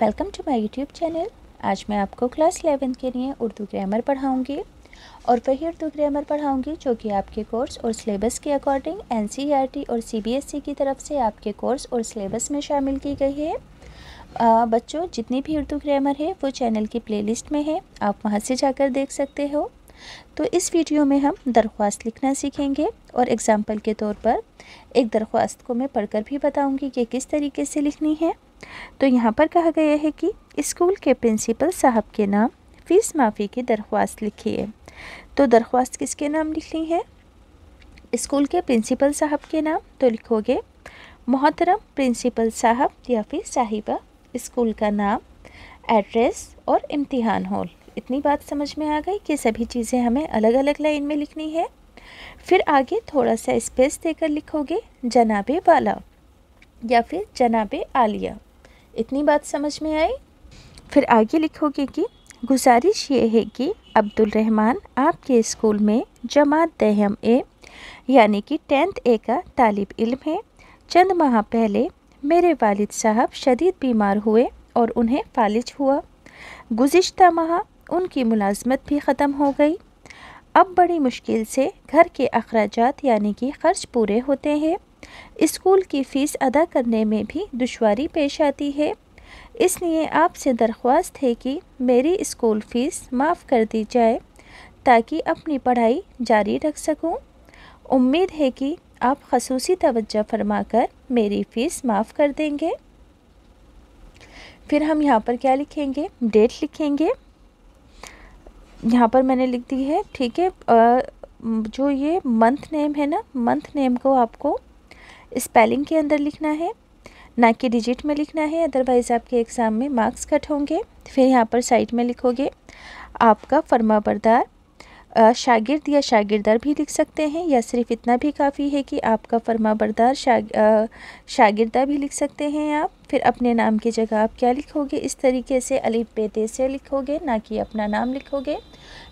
Welcome to my YouTube channel आज मैं आपको क्लास इलेवन के लिए उर्दू ग्रामर पढ़ाऊँगी और वही उर्दू ग्रामर पढ़ाऊँगी जो कि आपके कोर्स और सिलेबस के अकॉर्डिंग एनसीईआरटी e और सीबीएसई e की तरफ से आपके कोर्स और सिलेबस में शामिल की गई है आ, बच्चों जितनी भी उर्दू ग्रामर है वो चैनल की लिस्ट में है आप वहाँ से जाकर देख सकते हो तो इस वीडियो में हम दरख्वास्त लिखना सीखेंगे और एग्ज़ाम्पल के तौर पर एक दरख्वास्त को मैं पढ़कर भी बताऊँगी कि किस तरीके से लिखनी है तो यहाँ पर कहा गया है कि स्कूल के प्रिंसिपल साहब के नाम फ़ीस माफ़ी की दरख्वास्त लिखी है तो दरख्वास्त किसके नाम लिखनी है स्कूल के प्रिंसिपल साहब के नाम तो लिखोगे मोहतरम प्रिंसिपल साहब या फिर साहिबा स्कूल का नाम एड्रेस और इम्तिहान हॉल इतनी बात समझ में आ गई कि सभी चीज़ें हमें अलग अलग लाइन में लिखनी है फिर आगे थोड़ा सा स्पेस देकर लिखोगे जनाबे वाला या फिर जनाबे आलिया इतनी बात समझ में आई फिर आगे लिखोगे कि गुजारिश ये है कि अब्दुल रहमान आपके स्कूल में जमात दहम ए यानी कि टेंथ ए का तालब इल्म है चंद माह पहले मेरे वालिद साहब शदीद बीमार हुए और उन्हें फालिज हुआ गुज्त माह उनकी मुलाजमत भी ख़त्म हो गई अब बड़ी मुश्किल से घर के अखराज यानी कि खर्च पूरे होते हैं स्कूल की फ़ीस अदा करने में भी दुशारी पेश आती है इसलिए आपसे दरख्वास्त है कि मेरी स्कूल फ़ीस माफ़ कर दी जाए ताकि अपनी पढ़ाई जारी रख सकूं। उम्मीद है कि आप खसूसी तवज्जो फरमाकर मेरी फ़ीस माफ़ कर देंगे फिर हम यहाँ पर क्या लिखेंगे डेट लिखेंगे यहाँ पर मैंने लिख दी है ठीक है जो ये मंथ नेम है ना मंथ नेम को आपको स्पेलिंग के अंदर लिखना है ना कि डिजिट में लिखना है अदरवाइज़ आपके एग्ज़ाम में मार्क्स कट होंगे फिर यहाँ पर साइड में लिखोगे आपका फर्मा बरदार शागिर्द या शागिर्दार भी लिख सकते हैं या सिर्फ इतना भी काफ़ी है कि आपका फर्मा बरदार शाग भी लिख सकते हैं आप फिर अपने नाम की जगह आप क्या लिखोगे इस तरीके से अली पेते से लिखोगे ना कि अपना नाम लिखोगे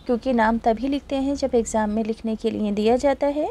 क्योंकि नाम तभी लिखते हैं जब एग्ज़ाम में लिखने के लिए दिया जाता है